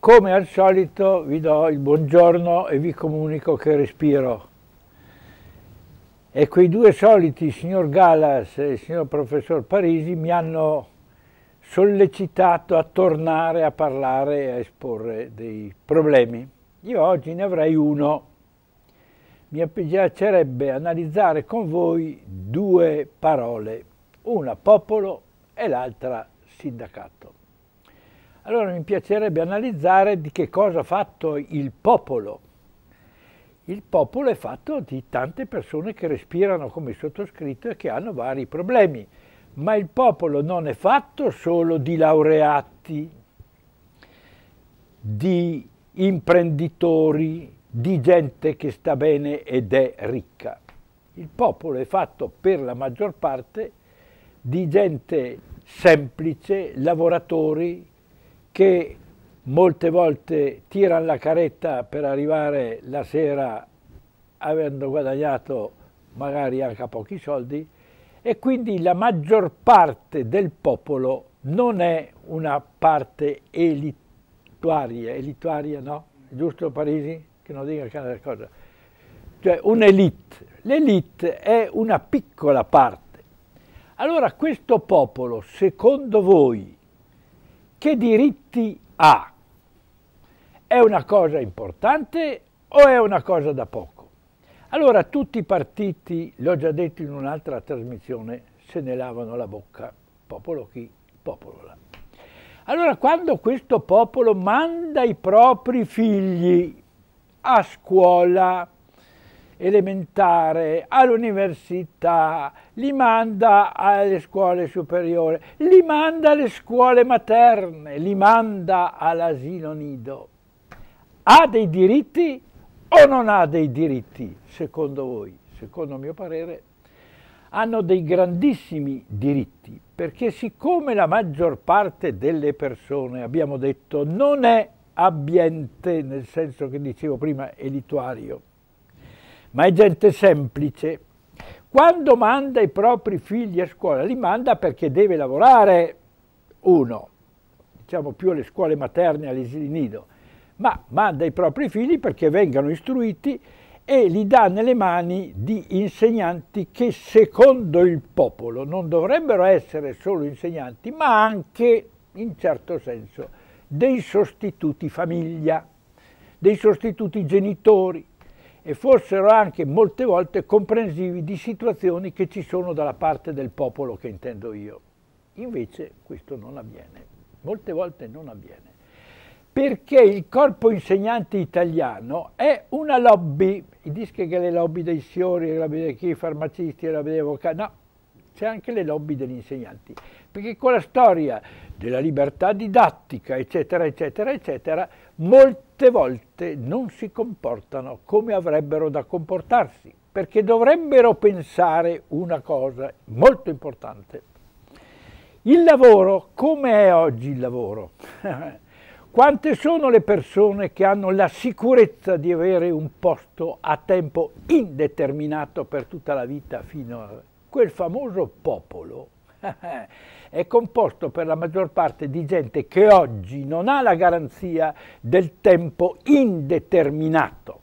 Come al solito vi do il buongiorno e vi comunico che respiro. E quei due soliti, il signor Galas e il signor professor Parisi, mi hanno sollecitato a tornare a parlare e a esporre dei problemi. Io oggi ne avrei uno. Mi piacerebbe analizzare con voi due parole, una popolo e l'altra sindacato. Allora mi piacerebbe analizzare di che cosa ha fatto il popolo. Il popolo è fatto di tante persone che respirano come sottoscritto e che hanno vari problemi, ma il popolo non è fatto solo di laureati, di imprenditori, di gente che sta bene ed è ricca. Il popolo è fatto per la maggior parte di gente semplice, lavoratori, che molte volte tirano la caretta per arrivare la sera avendo guadagnato magari anche pochi soldi e quindi la maggior parte del popolo non è una parte elituaria, elituaria no? Giusto Parisi? Che non dica che è una cosa. Cioè un'elite. L'elite è una piccola parte. Allora questo popolo, secondo voi, che diritti ha? È una cosa importante o è una cosa da poco? Allora tutti i partiti, l'ho già detto in un'altra trasmissione, se ne lavano la bocca, popolo chi, popolo là. Allora quando questo popolo manda i propri figli a scuola, elementare, all'università, li manda alle scuole superiori, li manda alle scuole materne, li manda all'asilo nido. Ha dei diritti o non ha dei diritti, secondo voi? Secondo il mio parere hanno dei grandissimi diritti, perché siccome la maggior parte delle persone, abbiamo detto, non è abbiente, nel senso che dicevo prima, elituario, ma è gente semplice. Quando manda i propri figli a scuola, li manda perché deve lavorare, uno, diciamo più alle scuole materne, all'esilio nido, ma manda i propri figli perché vengano istruiti e li dà nelle mani di insegnanti che secondo il popolo non dovrebbero essere solo insegnanti, ma anche, in certo senso, dei sostituti famiglia, dei sostituti genitori, e fossero anche molte volte comprensivi di situazioni che ci sono dalla parte del popolo che intendo io. Invece questo non avviene, molte volte non avviene, perché il corpo insegnante italiano è una lobby, i dischi che le lobby dei signori, le lobby dei farmacisti, le lobby dei avvocati, no, c'è anche le lobby degli insegnanti, perché con la storia della libertà didattica, eccetera, eccetera, eccetera, molti molte volte non si comportano come avrebbero da comportarsi, perché dovrebbero pensare una cosa molto importante. Il lavoro, come è oggi il lavoro? Quante sono le persone che hanno la sicurezza di avere un posto a tempo indeterminato per tutta la vita fino a quel famoso popolo è composto per la maggior parte di gente che oggi non ha la garanzia del tempo indeterminato,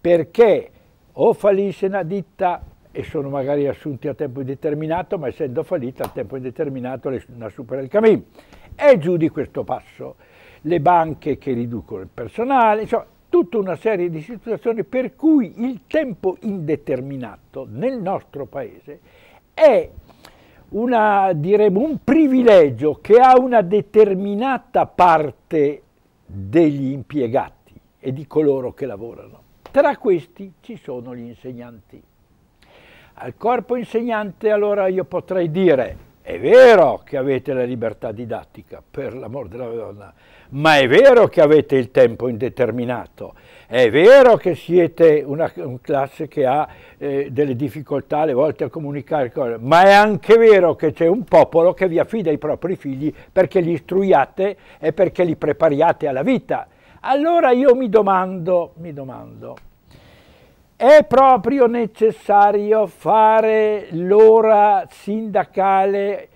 perché o fallisce una ditta e sono magari assunti a tempo indeterminato, ma essendo fallita a tempo indeterminato la supera il cammino. È giù di questo passo le banche che riducono il personale, insomma tutta una serie di situazioni per cui il tempo indeterminato nel nostro paese è una, diremo, un privilegio che ha una determinata parte degli impiegati e di coloro che lavorano. Tra questi ci sono gli insegnanti. Al corpo insegnante allora io potrei dire è vero che avete la libertà didattica, per l'amor della donna, ma è vero che avete il tempo indeterminato, è vero che siete una, una classe che ha eh, delle difficoltà alle volte a comunicare, ma è anche vero che c'è un popolo che vi affida i propri figli perché li istruiate e perché li prepariate alla vita. Allora io mi domando, mi domando, è proprio necessario fare l'ora sindacale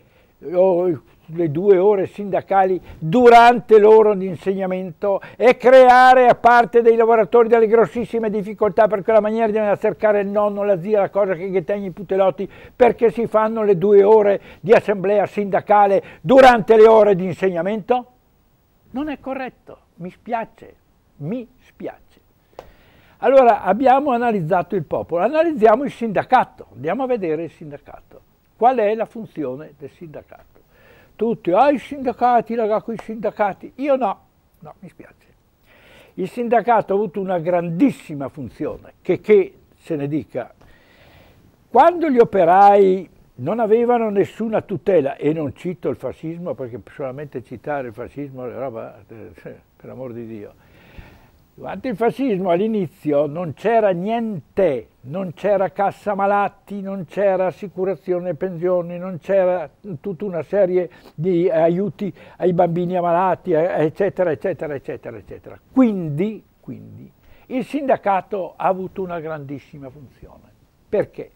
o le due ore sindacali durante l'ora di insegnamento e creare a parte dei lavoratori delle grossissime difficoltà per quella maniera di andare a cercare il nonno, la zia, la cosa che, che tenga i putelotti perché si fanno le due ore di assemblea sindacale durante le ore di insegnamento? Non è corretto, mi spiace, mi spiace. Allora abbiamo analizzato il popolo, analizziamo il sindacato, andiamo a vedere il sindacato. Qual è la funzione del sindacato? Tutti, ah i sindacati, raga, i sindacati. Io no, no, mi spiace. Il sindacato ha avuto una grandissima funzione, che, che se ne dica. Quando gli operai non avevano nessuna tutela, e non cito il fascismo perché solamente citare il fascismo è roba, eh, per l'amor di Dio, L'antifascismo all'inizio non c'era niente, non c'era cassa malati, non c'era assicurazione pensioni, non c'era tutta una serie di aiuti ai bambini ammalati, eh, eccetera, eccetera, eccetera, eccetera. Quindi, quindi il sindacato ha avuto una grandissima funzione. Perché?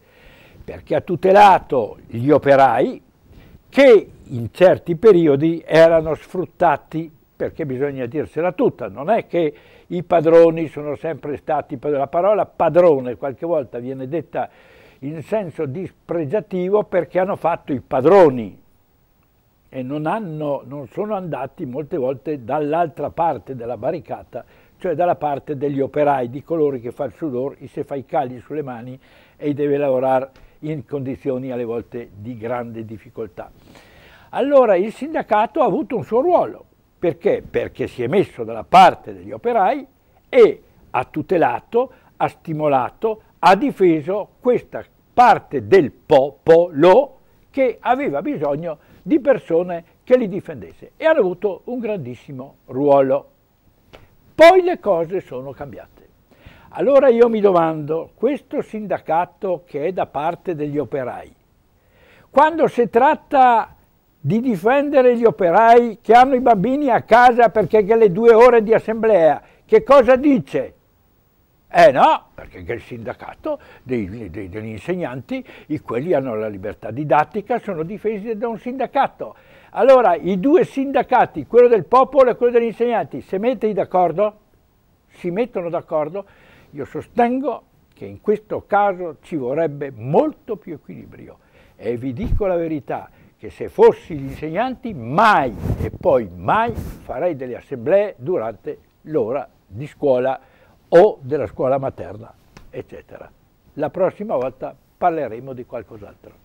Perché ha tutelato gli operai che in certi periodi erano sfruttati perché bisogna dirsela tutta, non è che i padroni sono sempre stati la parola padrone qualche volta viene detta in senso dispregiativo perché hanno fatto i padroni e non, hanno, non sono andati molte volte dall'altra parte della barricata, cioè dalla parte degli operai, di coloro che fa il sudor, se fa i cagli sulle mani e deve lavorare in condizioni alle volte di grande difficoltà. Allora il sindacato ha avuto un suo ruolo, perché? Perché si è messo dalla parte degli operai e ha tutelato, ha stimolato, ha difeso questa parte del popolo che aveva bisogno di persone che li difendesse e hanno avuto un grandissimo ruolo. Poi le cose sono cambiate. Allora io mi domando, questo sindacato che è da parte degli operai, quando si tratta di difendere gli operai che hanno i bambini a casa perché le due ore di assemblea, che cosa dice? Eh no, perché il sindacato dei, dei, degli insegnanti, i, quelli hanno la libertà didattica, sono difesi da un sindacato. Allora, i due sindacati, quello del popolo e quello degli insegnanti, se metti d'accordo, si mettono d'accordo, io sostengo che in questo caso ci vorrebbe molto più equilibrio. E vi dico la verità, che se fossi gli insegnanti mai e poi mai farei delle assemblee durante l'ora di scuola o della scuola materna, eccetera. La prossima volta parleremo di qualcos'altro.